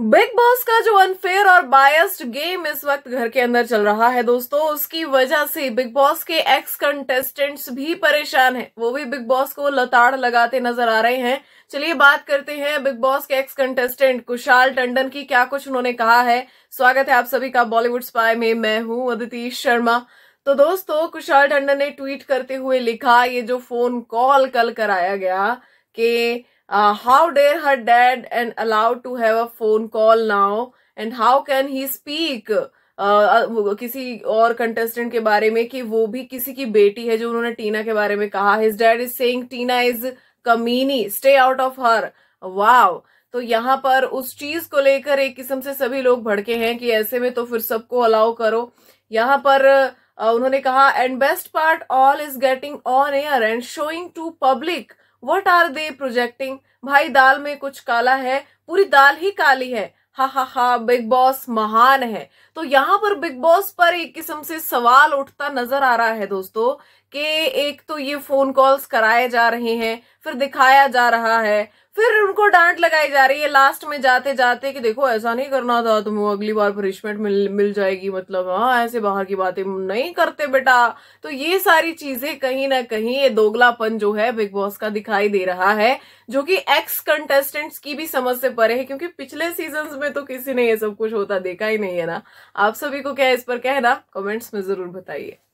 big boss का जो unfair और बायस्ड गेम इस वक्त घर के अंदर चल रहा है दोस्तों उसकी वजह से बिग बॉस के एक्स कंटेस्टेंट्स भी परेशान हैं वो भी बिग बॉस को लताड़ लगाते नजर आ रहे हैं चलिए बात करते हैं बिग बॉस के एक्स कंटेस्टेंट कुशाल टंडन की क्या कुछ उन्होंने कहा है स्वागत है आप सभी का बॉलीवुड स्पाई में मैं हूं अदिति शर्मा तो दोस्तों कुशाल टंडन ने ट्वीट करते हुए लिखा ये जो फोन कॉल कल कराया गया कि how dare her dad and allowed to have a phone call now and how can he speak किसी और कंटेस्टेंट के बारे में कि वो भी किसी की बेटी है जो उन्होंने टीना के बारे में कहा his dad is saying Tina is कमीनी stay out of her wow तो यहाँ पर उस चीज को लेकर एक किस्म से सभी लोग भड़के हैं कि ऐसे में तो फिर सबको अलाउ करो यहाँ पर uh, उन्होंने कहा and best part all is getting on air and showing to public what are they projecting भाई दाल में कुछ काला है पूरी दाल ही काली है हा हा हा बिग बॉस महान है तो यहाँ पर बिग बॉस पर एक किस्म से सवाल उठता नजर आ रहा है दोस्तों कि एक तो ये फोन कॉल्स कराए जा रहे हैं फिर दिखाया जा रहा है फिर उनको डांट लगाई जा रही है लास्ट में जाते जाते कि देखो ऐसा नहीं करना था तुम्हें अगली बार पनिशमेंट मिल मिल जाएगी मतलब हाँ ऐसे बाहर की बातें नहीं करते बेटा तो ये सारी चीजें कहीं ना कहीं ये दोगलापन जो है बिग बॉस का दिखाई दे रहा है जो कि एक्स कंटेस्टेंट्स की भी समझ से परे है क्योंकि पिछले सीजन में तो किसी ने ये सब कुछ होता देखा ही नहीं है ना आप सभी को क्या इस पर कहना कमेंट्स में जरूर बताइए